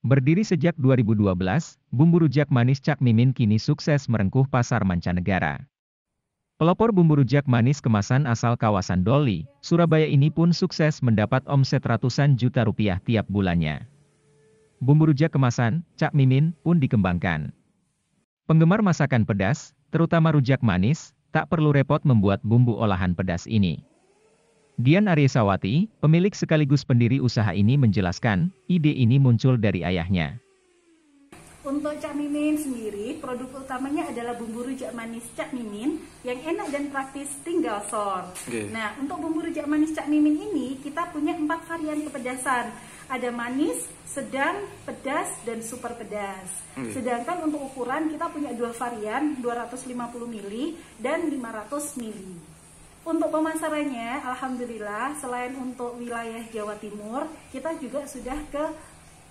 Berdiri sejak 2012, bumbu rujak manis Cak Mimin kini sukses merengkuh pasar mancanegara. Pelopor bumbu rujak manis kemasan asal kawasan Doli, Surabaya ini pun sukses mendapat omset ratusan juta rupiah tiap bulannya. Bumbu rujak kemasan, Cak Mimin, pun dikembangkan. Penggemar masakan pedas, terutama rujak manis, tak perlu repot membuat bumbu olahan pedas ini. Dian Aryesawati, pemilik sekaligus pendiri usaha ini menjelaskan, ide ini muncul dari ayahnya. Untuk cak mimin sendiri, produk utamanya adalah bumbu rujak manis cak mimin yang enak dan praktis tinggal sor. Okay. Nah, untuk bumbu rujak manis cak mimin ini, kita punya empat varian kepedasan. Ada manis, sedang, pedas, dan super pedas. Okay. Sedangkan untuk ukuran, kita punya dua varian, 250 ml dan 500 ml. Untuk pemasarannya, alhamdulillah selain untuk wilayah Jawa Timur, kita juga sudah ke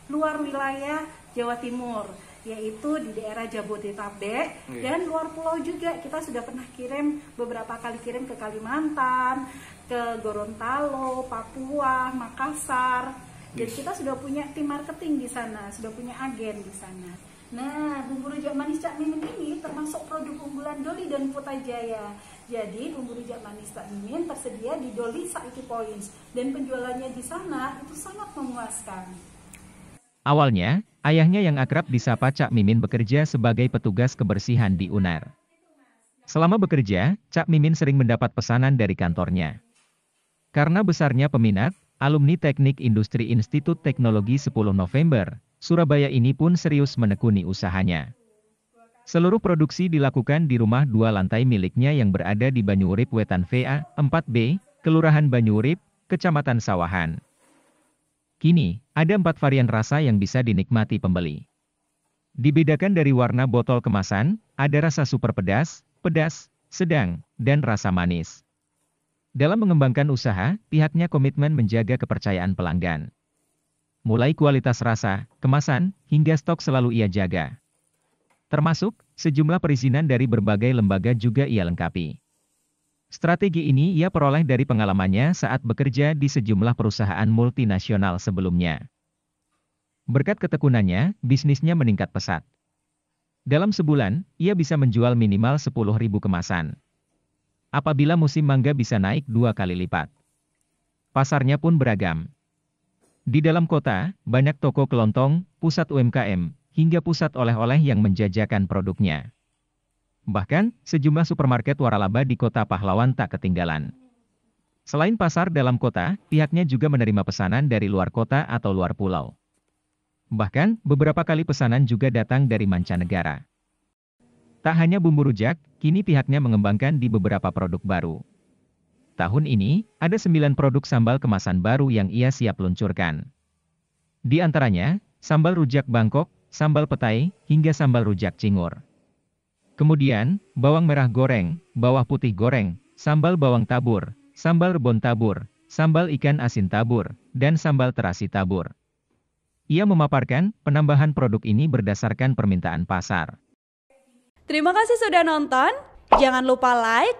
luar wilayah Jawa Timur, yaitu di daerah Jabodetabek iya. dan luar pulau juga. Kita sudah pernah kirim beberapa kali kirim ke Kalimantan, ke Gorontalo, Papua, Makassar. Yes. Iya. Jadi kita sudah punya tim marketing di sana, sudah punya agen di sana. Nah, bumbu rujak manis Cak Mimin ini termasuk produk unggulan Doli dan Putrajaya. Jadi, bumbu rujak manis Cak Mimin tersedia di Doli Saiki Points dan penjualannya di sana itu sangat memuaskan. Awalnya, ayahnya yang akrab disapa Cak Mimin bekerja sebagai petugas kebersihan di UNAR. Selama bekerja, Cak Mimin sering mendapat pesanan dari kantornya. Karena besarnya peminat, alumni Teknik Industri Institut Teknologi 10 November Surabaya ini pun serius menekuni usahanya. Seluruh produksi dilakukan di rumah dua lantai miliknya yang berada di Banyurip Wetan VA 4B, Kelurahan Banyurip, Kecamatan Sawahan. Kini, ada empat varian rasa yang bisa dinikmati pembeli. Dibedakan dari warna botol kemasan, ada rasa super pedas, pedas, sedang, dan rasa manis. Dalam mengembangkan usaha, pihaknya komitmen menjaga kepercayaan pelanggan mulai kualitas rasa, kemasan, hingga stok selalu ia jaga. Termasuk, sejumlah perizinan dari berbagai lembaga juga ia lengkapi. Strategi ini ia peroleh dari pengalamannya saat bekerja di sejumlah perusahaan multinasional sebelumnya. Berkat ketekunannya, bisnisnya meningkat pesat. Dalam sebulan, ia bisa menjual minimal 10.000 kemasan. Apabila musim mangga bisa naik dua kali lipat. Pasarnya pun beragam. Di dalam kota, banyak toko kelontong, pusat UMKM, hingga pusat oleh-oleh yang menjajakan produknya. Bahkan, sejumlah supermarket waralaba di kota pahlawan tak ketinggalan. Selain pasar dalam kota, pihaknya juga menerima pesanan dari luar kota atau luar pulau. Bahkan, beberapa kali pesanan juga datang dari mancanegara. Tak hanya bumbu rujak, kini pihaknya mengembangkan di beberapa produk baru. Tahun ini, ada sembilan produk sambal kemasan baru yang ia siap luncurkan. Di antaranya, sambal rujak Bangkok, sambal petai, hingga sambal rujak cingur. Kemudian, bawang merah goreng, bawang putih goreng, sambal bawang tabur, sambal rebon tabur, sambal ikan asin tabur, dan sambal terasi tabur. Ia memaparkan, penambahan produk ini berdasarkan permintaan pasar. Terima kasih sudah nonton. Jangan lupa like,